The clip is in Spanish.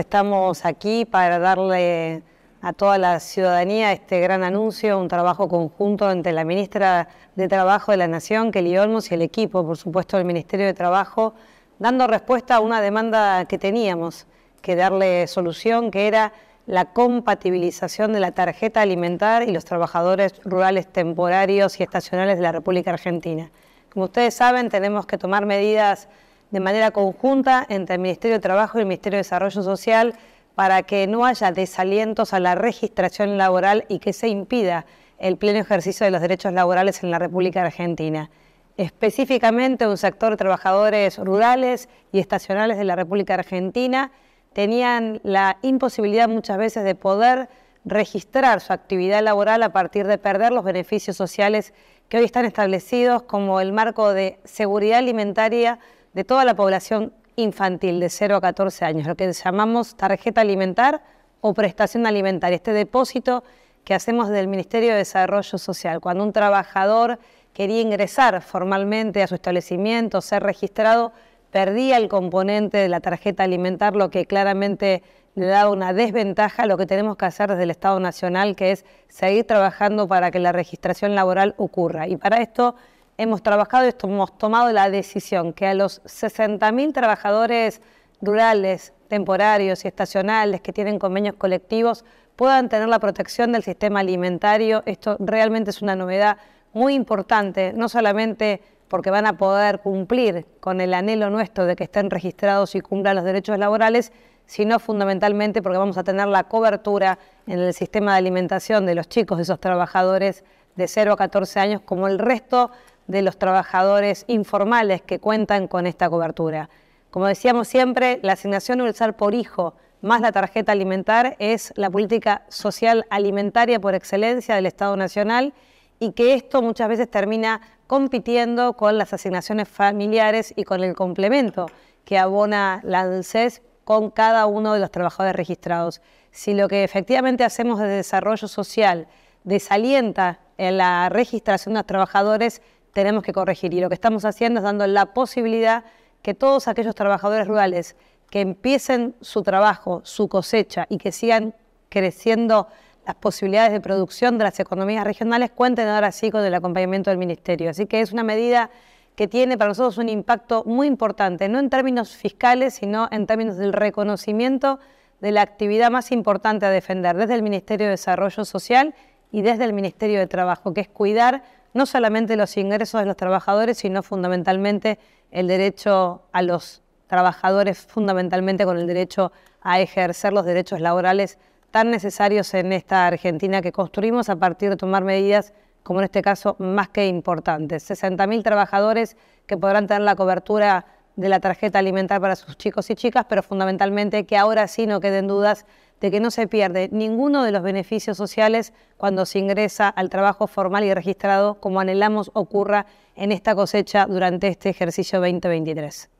Estamos aquí para darle a toda la ciudadanía este gran anuncio, un trabajo conjunto entre la ministra de Trabajo de la Nación, Kelly Olmos, y el equipo, por supuesto, del Ministerio de Trabajo, dando respuesta a una demanda que teníamos que darle solución, que era la compatibilización de la tarjeta alimentar y los trabajadores rurales temporarios y estacionales de la República Argentina. Como ustedes saben, tenemos que tomar medidas de manera conjunta entre el Ministerio de Trabajo y el Ministerio de Desarrollo Social para que no haya desalientos a la registración laboral y que se impida el pleno ejercicio de los derechos laborales en la República Argentina, específicamente un sector de trabajadores rurales y estacionales de la República Argentina tenían la imposibilidad muchas veces de poder registrar su actividad laboral a partir de perder los beneficios sociales que hoy están establecidos como el marco de seguridad alimentaria de toda la población infantil de 0 a 14 años, lo que llamamos tarjeta alimentar o prestación alimentaria, este depósito que hacemos del Ministerio de Desarrollo Social. Cuando un trabajador quería ingresar formalmente a su establecimiento, ser registrado, perdía el componente de la tarjeta alimentar, lo que claramente le da una desventaja. a Lo que tenemos que hacer desde el Estado Nacional, que es seguir trabajando para que la registración laboral ocurra. Y para esto hemos trabajado y hemos tomado la decisión que a los 60.000 trabajadores rurales, temporarios y estacionales que tienen convenios colectivos puedan tener la protección del sistema alimentario. Esto realmente es una novedad muy importante, no solamente porque van a poder cumplir con el anhelo nuestro de que estén registrados y cumplan los derechos laborales, sino fundamentalmente porque vamos a tener la cobertura en el sistema de alimentación de los chicos, de esos trabajadores de 0 a 14 años, como el resto de los trabajadores informales que cuentan con esta cobertura. Como decíamos siempre, la asignación universal por hijo más la tarjeta alimentar es la política social alimentaria por excelencia del Estado Nacional y que esto muchas veces termina compitiendo con las asignaciones familiares y con el complemento que abona la ANSES con cada uno de los trabajadores registrados. Si lo que efectivamente hacemos de desarrollo social desalienta en la registración de los trabajadores, tenemos que corregir. Y lo que estamos haciendo es dando la posibilidad que todos aquellos trabajadores rurales que empiecen su trabajo, su cosecha y que sigan creciendo las posibilidades de producción de las economías regionales cuenten ahora sí con el acompañamiento del Ministerio. Así que es una medida que tiene para nosotros un impacto muy importante, no en términos fiscales, sino en términos del reconocimiento de la actividad más importante a defender desde el Ministerio de Desarrollo Social y desde el Ministerio de Trabajo, que es cuidar no solamente los ingresos de los trabajadores, sino fundamentalmente el derecho a los trabajadores, fundamentalmente con el derecho a ejercer los derechos laborales tan necesarios en esta Argentina que construimos a partir de tomar medidas, como en este caso, más que importantes. 60.000 trabajadores que podrán tener la cobertura de la tarjeta alimentar para sus chicos y chicas, pero fundamentalmente que ahora sí no queden dudas de que no se pierde ninguno de los beneficios sociales cuando se ingresa al trabajo formal y registrado, como anhelamos ocurra en esta cosecha durante este ejercicio 2023.